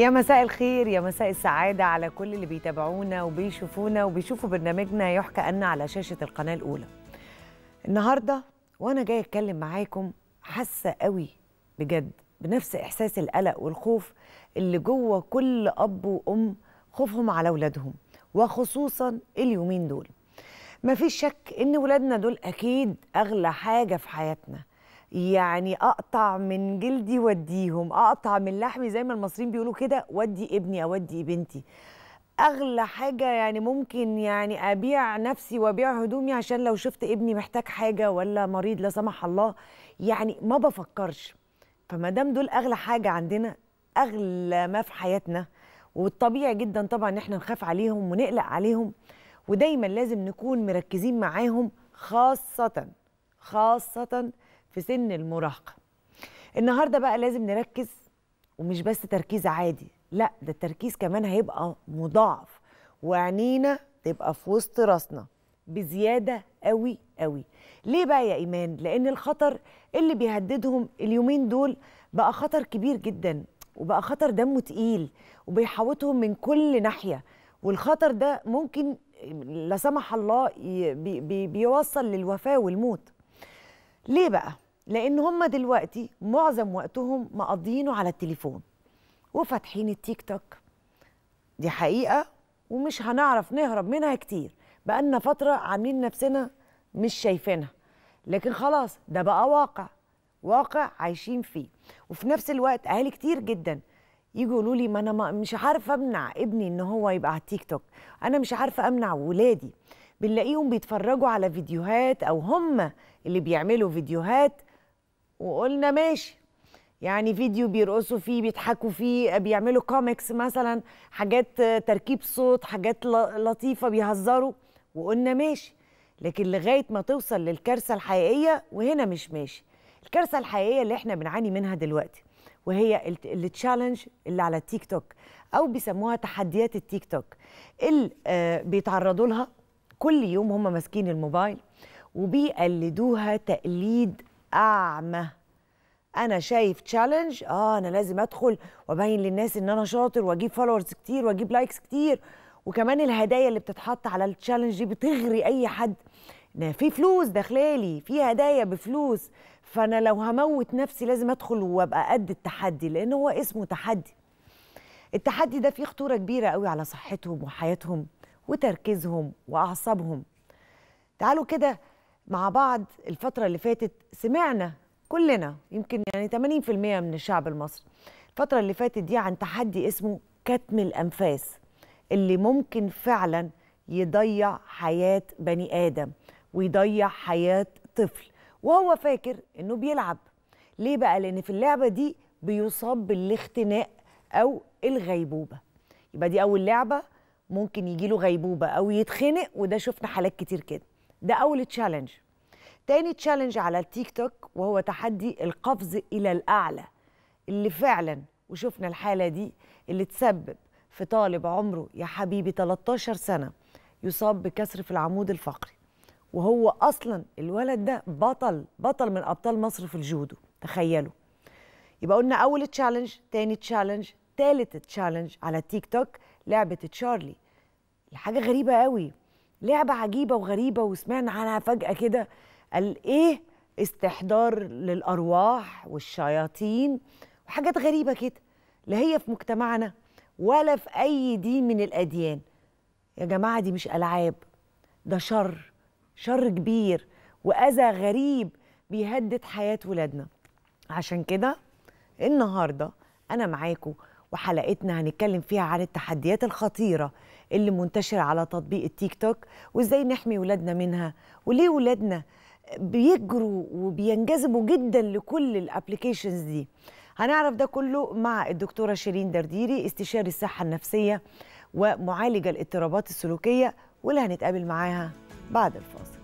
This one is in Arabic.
يا مساء الخير يا مساء السعادة على كل اللي بيتابعونا وبيشوفونا وبيشوفوا برنامجنا يحكى أن على شاشة القناة الأولى النهاردة وأنا جاي أتكلم معاكم حاسة قوي بجد بنفس إحساس القلق والخوف اللي جوه كل أب وأم خوفهم على أولادهم وخصوصا اليومين دول مفيش شك إن ولادنا دول أكيد أغلى حاجة في حياتنا يعني اقطع من جلدي واديهم اقطع من لحمي زي ما المصريين بيقولوا كده ودي ابني اودي بنتي اغلى حاجه يعني ممكن يعني ابيع نفسي وابيع هدومي عشان لو شفت ابني محتاج حاجه ولا مريض لا سمح الله يعني ما بفكرش فما دام دول اغلى حاجه عندنا اغلى ما في حياتنا والطبيعي جدا طبعا ان احنا نخاف عليهم ونقلق عليهم ودايما لازم نكون مركزين معاهم خاصه خاصه في سن المراهقه النهارده بقى لازم نركز ومش بس تركيز عادي لا ده التركيز كمان هيبقى مضاعف وعنينا تبقى في وسط راسنا بزياده قوي قوي ليه بقى يا ايمان لان الخطر اللي بيهددهم اليومين دول بقى خطر كبير جدا وبقى خطر دمه تقيل وبيحوطهم من كل ناحيه والخطر ده ممكن لا سمح الله بيوصل للوفاه والموت ليه بقى؟ لأن هم دلوقتي معظم وقتهم مقضينه على التليفون وفاتحين التيك توك دي حقيقة ومش هنعرف نهرب منها كتير بقالنا فترة عاملين نفسنا مش شايفينها لكن خلاص ده بقى واقع واقع عايشين فيه وفي نفس الوقت أهالي كتير جدا يجوا يقولوا لي ما انا مش عارفه امنع ابني ان هو يبقى على التيك توك انا مش عارفه امنع ولادي بنلاقيهم بيتفرجوا على فيديوهات او هم اللي بيعملوا فيديوهات وقلنا ماشي يعني فيديو بيرقصوا فيه بيضحكوا فيه بيعملوا كوميكس مثلا حاجات تركيب صوت حاجات لطيفه بيهزروا وقلنا ماشي لكن لغايه ما توصل للكارثه الحقيقيه وهنا مش ماشي الكارثه الحقيقيه اللي احنا بنعاني منها دلوقتي وهي التشالنج اللي على التيك توك او بيسموها تحديات التيك توك اللي آه، بيتعرضوا لها كل يوم هم ماسكين الموبايل وبيقلدوها تقليد اعمى انا شايف تشالنج اه انا لازم ادخل وابين للناس ان انا شاطر واجيب فولورز كتير واجيب لايكس كتير وكمان الهدايا اللي بتتحط على التشالنج دي بتغري اي حد في فلوس داخلالي في هدايا بفلوس فانا لو هموت نفسي لازم ادخل وابقى قد التحدي لان هو اسمه تحدي التحدي ده فيه خطوره كبيره قوي على صحتهم وحياتهم وتركيزهم واعصابهم تعالوا كده مع بعض الفتره اللي فاتت سمعنا كلنا يمكن يعني 80% من الشعب المصري الفتره اللي فاتت دي عن تحدي اسمه كتم الانفاس اللي ممكن فعلا يضيع حياه بني ادم ويضيع حياه طفل وهو فاكر انه بيلعب ليه بقى لان في اللعبه دي بيصاب بالاختناق او الغيبوبه يبقى دي اول لعبه ممكن يجيله غيبوبه او يتخنق وده شفنا حالات كتير كده ده اول تشالنج تاني تشالنج على التيك توك وهو تحدي القفز الى الاعلى اللي فعلا وشفنا الحاله دي اللي تسبب في طالب عمره يا حبيبي 13 سنه يصاب بكسر في العمود الفقري وهو اصلا الولد ده بطل بطل من ابطال مصر في الجودو تخيلوا يبقى قلنا اول تشالنج تاني تشالنج تالت تشالنج على التيك توك لعبه تشارلي حاجه غريبه قوي لعبه عجيبه وغريبه وسمعنا عنها فجاه كده قال ايه استحضار للارواح والشياطين وحاجات غريبه كده لا هي في مجتمعنا ولا في اي دين من الاديان يا جماعه دي مش العاب ده شر شر كبير واذى غريب بيهدد حياه ولادنا عشان كده النهارده انا معاكم وحلقتنا هنتكلم فيها عن التحديات الخطيرة اللي منتشرة على تطبيق التيك توك وإزاي نحمي ولادنا منها وليه ولادنا بيجروا وبينجذبوا جدا لكل الابلكيشنز دي هنعرف ده كله مع الدكتورة شيرين درديري استشاري الصحة النفسية ومعالجة الاضطرابات السلوكية واللي هنتقابل معاها بعد الفاصل